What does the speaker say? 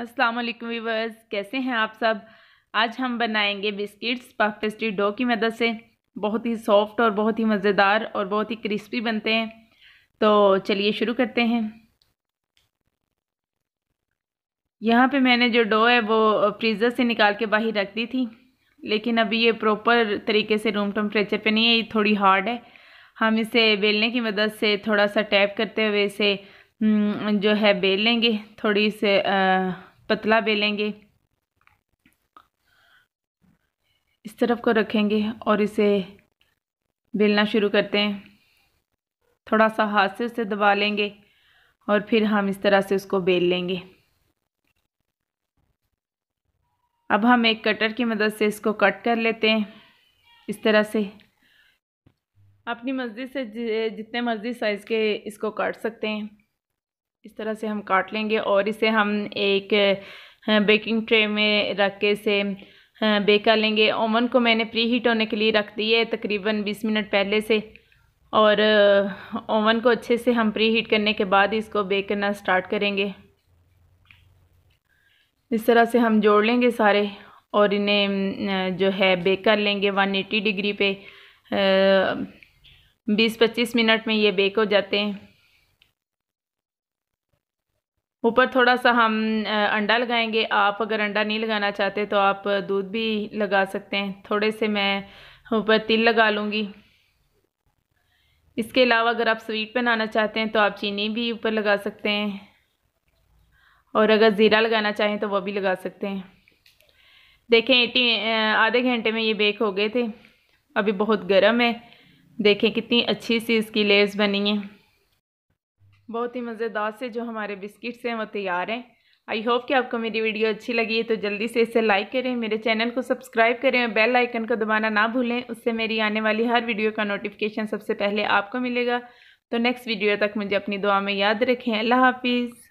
अस्सलाम वालेकुम व्यूवर्स कैसे हैं आप सब आज हम बनाएंगे बिस्किट्स पफ पेस्ट्री डो की मदद से बहुत ही सॉफ्ट और बहुत ही मज़ेदार और बहुत ही क्रिस्पी बनते हैं तो चलिए शुरू करते हैं यहाँ पे मैंने जो डो है वो फ्रीज़र से निकाल के बाहर रख दी थी लेकिन अभी ये प्रॉपर तरीके से रूम टेम्परेचर पे नहीं है ये थोड़ी हार्ड है हम इसे बेलने की मदद से थोड़ा सा टैप करते हुए इसे हम्म, जो है बेल लेंगे थोड़ी से आ, पतला बेलेंगे इस तरफ को रखेंगे और इसे बेलना शुरू करते हैं थोड़ा सा हाथ से उसे दबा लेंगे और फिर हम इस तरह से उसको बेल लेंगे अब हम एक कटर की मदद से इसको कट कर लेते हैं इस तरह से अपनी मर्ज़ी से जितने मर्ज़ी साइज़ के इसको काट सकते हैं इस तरह से हम काट लेंगे और इसे हम एक बेकिंग ट्रे में रख के इसे बेक कर लेंगे ओवन को मैंने प्री हीट होने के लिए रख दिया है तकरीबन 20 मिनट पहले से और ओवन को अच्छे से हम प्री हीट करने के बाद इसको बेक करना स्टार्ट करेंगे इस तरह से हम जोड़ लेंगे सारे और इन्हें जो है बेक कर लेंगे वन एटी डिग्री पे बीस पच्चीस मिनट में ये बेक हो जाते हैं ऊपर थोड़ा सा हम अंडा लगाएंगे आप अगर अंडा नहीं लगाना चाहते तो आप दूध भी लगा सकते हैं थोड़े से मैं ऊपर तिल लगा लूँगी इसके अलावा अगर आप स्वीट बनाना चाहते हैं तो आप चीनी भी ऊपर लगा सकते हैं और अगर ज़ीरा लगाना चाहें तो वह भी लगा सकते हैं देखें एटी आधे घंटे में ये बेक हो गए थे अभी बहुत गर्म है देखें कितनी अच्छी सी इसकी लेयर्स बनी हैं बहुत ही मज़ेदार से जो हमारे बिस्किट्स हैं वो तैयार हैं आई होप कि आपको मेरी वीडियो अच्छी लगी है तो जल्दी से इसे लाइक करें मेरे चैनल को सब्सक्राइब करें और बेल आइकन को दबाना ना भूलें उससे मेरी आने वाली हर वीडियो का नोटिफिकेशन सबसे पहले आपको मिलेगा तो नेक्स्ट वीडियो तक मुझे अपनी दुआ में याद रखें अल्लाह हाफिज़